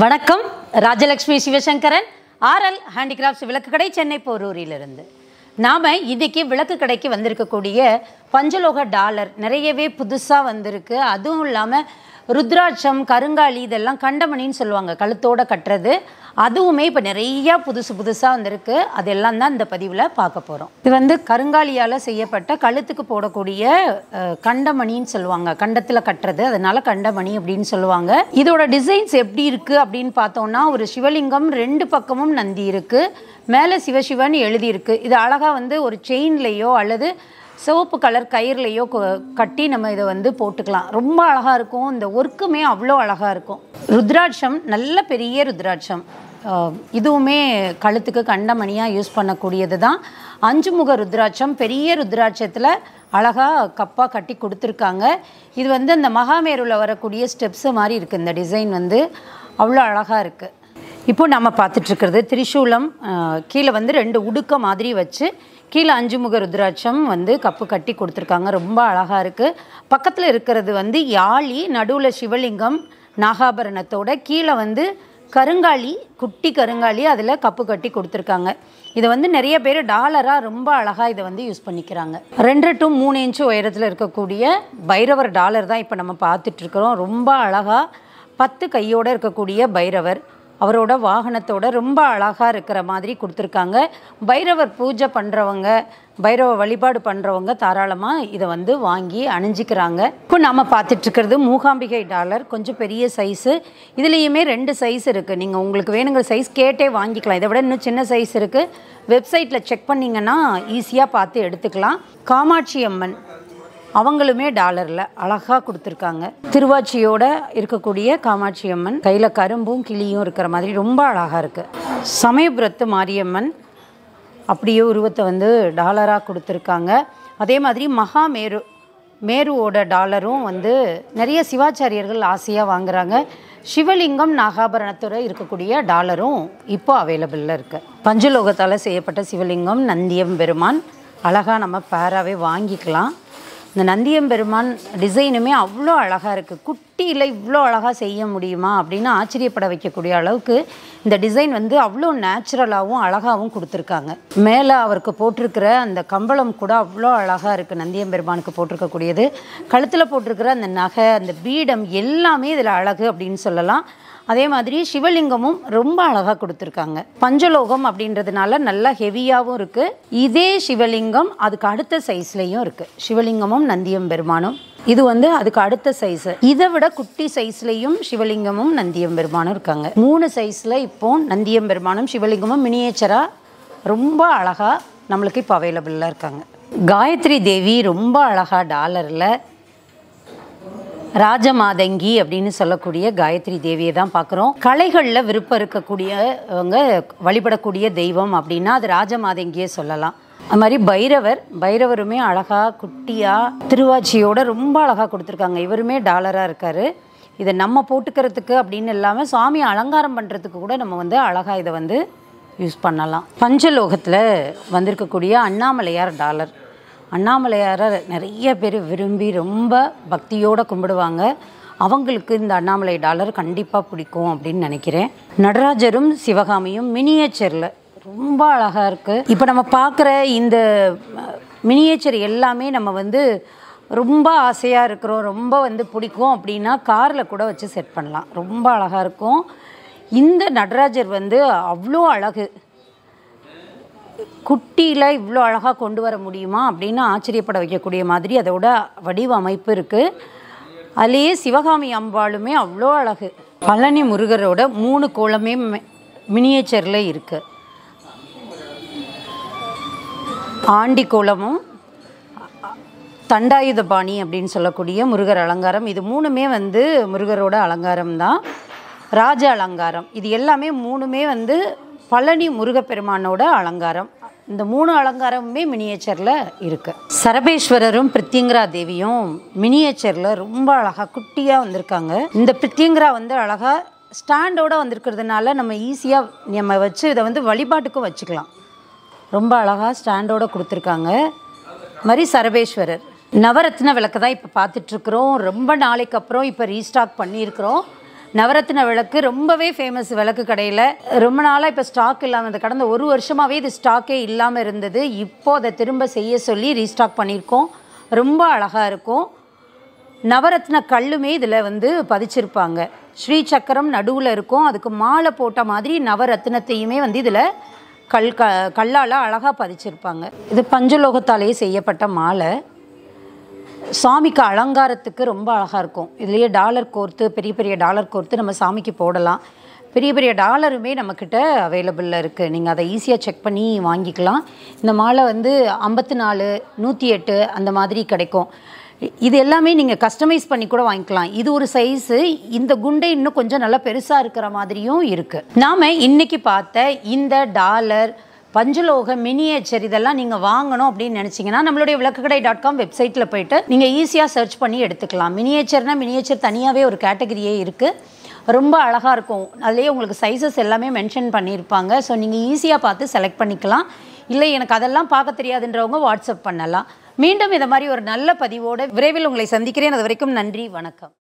வணக்கம் Rajalakshmi Sivasankaran RL handicrafts விளக்கு கடை சென்னை போரூரிலிருந்து நாம் இன்றைக்கி விளக்கு கடைக்கு வந்திருக்கக்கூடிய பஞ்சலோக டாலர் நிறையவே புதுசாக வந்திருக்கு அதுவும் இல்லாமல் ருத்ராட்சம் கருங்காலி இதெல்லாம் கண்டமணின்னு சொல்லுவாங்க கழுத்தோடு கட்டுறது அதுவுமே இப்போ நிறையா புதுசு புதுசாக வந்திருக்கு அதெல்லாம் தான் இந்த பதிவில் பார்க்க போகிறோம் இது வந்து கருங்காலியால் செய்யப்பட்ட கழுத்துக்கு போடக்கூடிய கண்டமணின்னு சொல்லுவாங்க கண்டத்தில் கட்டுறது அதனால கண்டமணி அப்படின்னு சொல்லுவாங்க இதோட டிசைன்ஸ் எப்படி இருக்குது அப்படின்னு பார்த்தோம்னா ஒரு சிவலிங்கம் ரெண்டு பக்கமும் நந்தி இருக்குது மேலே சிவசிவன் எழுதியிருக்கு இது அழகாக வந்து ஒரு செயின்லேயோ அல்லது சிவப்பு கலர் கயிறுலையோ கட்டி நம்ம இதை வந்து போட்டுக்கலாம் ரொம்ப அழகாக இருக்கும் இந்த ஒர்க்குமே அவ்வளோ அழகாக இருக்கும் ருத்ராட்சம் நல்ல பெரிய ருத்ராட்சம் இதுவுமே கழுத்துக்கு கண்டமணியாக யூஸ் பண்ணக்கூடியது தான் அஞ்சு முக ருத்ராட்சம் பெரிய ருத்ராட்சத்தில் அழகாக கப்பாக கட்டி கொடுத்துருக்காங்க இது வந்து அந்த மகாமேருவில் வரக்கூடிய ஸ்டெப்ஸு மாதிரி இருக்குது இந்த டிசைன் வந்து அவ்வளோ அழகாக இருக்குது இப்போ நம்ம பார்த்துட்ருக்கிறது திரிசூலம் கீழே வந்து ரெண்டு உடுக்க மாதிரி வச்சு கீழே அஞ்சு முக ருத்ராட்சம் வந்து கப்பு கட்டி கொடுத்துருக்காங்க ரொம்ப அழகாக இருக்குது பக்கத்தில் இருக்கிறது வந்து யாழி நடுவில் சிவலிங்கம் நாகாபரணத்தோட கீழே வந்து கருங்காலி குட்டி கருங்காலி அதில் கப்பு கட்டி கொடுத்துருக்காங்க இதை வந்து நிறைய பேர் டாலராக ரொம்ப அழகாக இதை வந்து யூஸ் பண்ணிக்கிறாங்க ரெண்டு டு மூணு இன்ச்சு உயரத்தில் இருக்கக்கூடிய பைரவர் டாலர் தான் இப்போ நம்ம பார்த்துட்ருக்குறோம் ரொம்ப அழகாக பத்து கையோடு இருக்கக்கூடிய பைரவர் அவரோட வாகனத்தோட ரொம்ப அழகாக இருக்கிற மாதிரி கொடுத்துருக்காங்க பைரவர் பூஜை பண்ணுறவங்க பைரவ வழிபாடு பண்ணுறவங்க தாராளமாக இதை வந்து வாங்கி அணிஞ்சிக்கிறாங்க இப்போ நம்ம பார்த்துட்ருக்கிறது மூகாம்பிகை டாலர் கொஞ்சம் பெரிய சைஸு இதுலேயுமே ரெண்டு சைஸ் இருக்குது நீங்கள் உங்களுக்கு வேணுங்கிற சைஸ் கேட்டே வாங்கிக்கலாம் இதை விட இன்னும் சின்ன சைஸ் இருக்குது வெப்சைட்டில் செக் பண்ணிங்கன்னா ஈஸியாக பார்த்து எடுத்துக்கலாம் காமாட்சி அம்மன் அவங்களுமே டாலரில் அழகாக கொடுத்துருக்காங்க திருவாச்சியோட இருக்கக்கூடிய காமாட்சி அம்மன் கையில் கரும்பும் கிளியும் இருக்கிற மாதிரி ரொம்ப அழகாக இருக்குது சமயபுரத்து மாரியம்மன் அப்படியே உருவத்தை வந்து டாலராக கொடுத்துருக்காங்க அதே மாதிரி மகா மேரு மேருவோட டாலரும் வந்து நிறைய சிவாச்சாரியர்கள் ஆசையாக வாங்குகிறாங்க சிவலிங்கம் நாகாபரணத்துறை இருக்கக்கூடிய டாலரும் இப்போ அவைலபிளில் இருக்குது பஞ்சலோகத்தால் செய்யப்பட்ட சிவலிங்கம் நந்தியம் பெருமான் அழகாக நம்ம பேராகவே வாங்கிக்கலாம் இந்த நந்தியம் பெருமான் டிசைனுமே அவ்வளோ அழகாக இருக்குது குட் குட்டியில் இவ்வளோ அழகாக செய்ய முடியுமா அப்படின்னு ஆச்சரியப்பட வைக்கக்கூடிய அளவுக்கு இந்த டிசைன் வந்து அவ்வளோ நேச்சுரலாகவும் அழகாகவும் கொடுத்துருக்காங்க மேலே அவருக்கு போட்டிருக்கிற அந்த கம்பளம் கூட அவ்வளோ அழகாக இருக்குது நந்தியம் பெருமானுக்கு போட்டிருக்கக்கூடியது கழுத்தில் போட்டிருக்கிற அந்த நகை அந்த பீடம் எல்லாமே இதில் அழகு அப்படின்னு சொல்லலாம் அதே மாதிரி சிவலிங்கமும் ரொம்ப அழகாக கொடுத்துருக்காங்க பஞ்சலோகம் அப்படின்றதுனால நல்லா ஹெவியாகவும் இருக்குது இதே சிவலிங்கம் அதுக்கு அடுத்த சைஸ்லேயும் இருக்குது சிவலிங்கமும் நந்தியம் பெருமானும் இது வந்து அதுக்கு அடுத்த சைஸ் இதை விட குட்டி சைஸ்லயும் சிவலிங்கமும் பெருமானும் இருக்காங்க மூணு சைஸில் இப்போ பெருமானும் சிவலிங்கமும் மினியேச்சராக ரொம்ப அழகாக நம்மளுக்கு இப்போ அவைலபிளாக இருக்காங்க காயத்ரி தேவி ரொம்ப அழகாக டாலரில் ராஜமாதங்கி அப்படின்னு சொல்லக்கூடிய காயத்ரி தேவியை தான் பார்க்குறோம் கலைகளில் விருப்பம் இருக்கக்கூடியவங்க வழிபடக்கூடிய தெய்வம் அப்படின்னா அது ராஜமாதங்கியே சொல்லலாம் அது மாதிரி பைரவர் பைரவருமே அழகாக குட்டியாக திருவாச்சியோட ரொம்ப அழகாக கொடுத்துருக்காங்க இவருமே டாலராக இருக்கார் இதை நம்ம போட்டுக்கிறதுக்கு அப்படின்னு இல்லாமல் சாமி அலங்காரம் பண்ணுறதுக்கு கூட நம்ம வந்து அழகாக இதை வந்து யூஸ் பண்ணலாம் பஞ்சலோகத்தில் வந்திருக்கக்கூடிய அண்ணாமலையார் டாலர் அண்ணாமலையாரை நிறைய பேர் விரும்பி ரொம்ப பக்தியோடு கும்பிடுவாங்க அவங்களுக்கு இந்த அண்ணாமலை டாலர் கண்டிப்பாக பிடிக்கும் அப்படின்னு நினைக்கிறேன் நடராஜரும் சிவகாமியும் மினியேச்சரில் ரொம்ப அழகாக இருக்குது இப்போ நம்ம பார்க்குற இந்த மினியேச்சர் எல்லாமே நம்ம வந்து ரொம்ப ஆசையாக இருக்கிறோம் ரொம்ப வந்து பிடிக்கும் அப்படின்னா காரில் கூட வச்சு செட் பண்ணலாம் ரொம்ப அழகாக இருக்கும் இந்த நடராஜர் வந்து அவ்வளோ அழகு குட்டியில் இவ்வளோ அழகாக கொண்டு வர முடியுமா அப்படின்னு ஆச்சரியப்பட வைக்கக்கூடிய மாதிரி அதோட வடிவமைப்பு இருக்குது அதுலேயே சிவகாமி அம்பாளுமே அவ்வளோ அழகு பழனி முருகரோட மூணு கோலமே மினியேச்சரில் இருக்குது ஆண்டி கோலமும் தண்டாயுதபாணி அப்படின்னு சொல்லக்கூடிய முருகர் அலங்காரம் இது மூணுமே வந்து முருகரோட அலங்காரம் தான் ராஜ அலங்காரம் இது எல்லாமே மூணுமே வந்து பழனி முருகப்பெருமானோட அலங்காரம் இந்த மூணு அலங்காரமுமே மினியேச்சரில் இருக்குது சரபேஸ்வரரும் பிரித்தியங்கரா தேவியும் மினியேச்சரில் ரொம்ப அழகாக குட்டியாக வந்திருக்காங்க இந்த பிரித்தியங்கரா வந்து அழகாக ஸ்டாண்டோடு வந்திருக்கிறதுனால நம்ம ஈஸியாக நம்ம வச்சு இதை வந்து வழிபாட்டுக்கும் வச்சுக்கலாம் ரொம்ப அழகாக ஸ்டாண்டோட கொடுத்துருக்காங்க மாதிரி சரவேஸ்வரர் நவரத்ன விளக்கு தான் இப்போ பார்த்துட்ருக்குறோம் ரொம்ப நாளைக்கு அப்புறம் இப்போ ரீஸ்டாக் பண்ணியிருக்கிறோம் நவரத்ன விளக்கு ரொம்பவே ஃபேமஸ் விளக்கு கடையில் ரொம்ப நாளாக இப்போ ஸ்டாக் இல்லாமல் கடந்த ஒரு வருஷமாகவே இது ஸ்டாக்கே இல்லாமல் இருந்தது இப்போது அதை திரும்ப செய்ய சொல்லி ரீஸ்டாக் பண்ணியிருக்கோம் ரொம்ப அழகாக இருக்கும் நவரத்ன கல்லுமே இதில் வந்து பதிச்சிருப்பாங்க ஸ்ரீ சக்கரம் நடுவில் இருக்கும் அதுக்கு மாலை போட்ட மாதிரி நவரத்னத்தையுமே வந்து இதில் கல் க கல்லால் அழகாக பதிச்சிருப்பாங்க இது பஞ்சலோகத்தாலேயே செய்யப்பட்ட மாலை சாமிக்கு அலங்காரத்துக்கு ரொம்ப அழகாக இருக்கும் இதுலேயே டாலர் கோர்த்து பெரிய பெரிய டாலர் கோர்த்து நம்ம சாமிக்கு போடலாம் பெரிய பெரிய டாலருமே நம்மக்கிட்ட அவைலபிளில் இருக்குது நீங்கள் அதை ஈஸியாக செக் பண்ணி வாங்கிக்கலாம் இந்த மாலை வந்து ஐம்பத்து நாலு நூற்றி எட்டு அந்த மாதிரி கிடைக்கும் இது எல்லாமே நீங்கள் கஸ்டமைஸ் பண்ணி கூட வாங்கிக்கலாம் இது ஒரு சைஸு இந்த குண்டை இன்னும் கொஞ்சம் நல்லா பெருசாக இருக்கிற மாதிரியும் இருக்குது நாம் இன்றைக்கி பார்த்த இந்த டாலர் பஞ்சலோக மினியேச்சர் இதெல்லாம் நீங்கள் வாங்கணும் அப்படின்னு நினச்சிங்கன்னா நம்மளுடைய விளக்குக்கடை டாட் காம் வெப்சைட்டில் போயிட்டு நீங்கள் ஈஸியாக சர்ச் பண்ணி எடுத்துக்கலாம் மினியேச்சர்னால் மினியேச்சர் தனியாகவே ஒரு கேட்டகரியே இருக்குது ரொம்ப அழகாக இருக்கும் அதுலேயே உங்களுக்கு சைஸஸ் எல்லாமே மென்ஷன் பண்ணியிருப்பாங்க ஸோ நீங்கள் ஈஸியாக பார்த்து செலக்ட் பண்ணிக்கலாம் இல்லை எனக்கு அதெல்லாம் பார்க்க தெரியாதுன்றவங்க வாட்ஸ்அப் பண்ணலாம் மீண்டும் இதை மாதிரி ஒரு நல்ல பதிவோடு விரைவில் உங்களை சந்திக்கிறேன் அது வரைக்கும் நன்றி வணக்கம்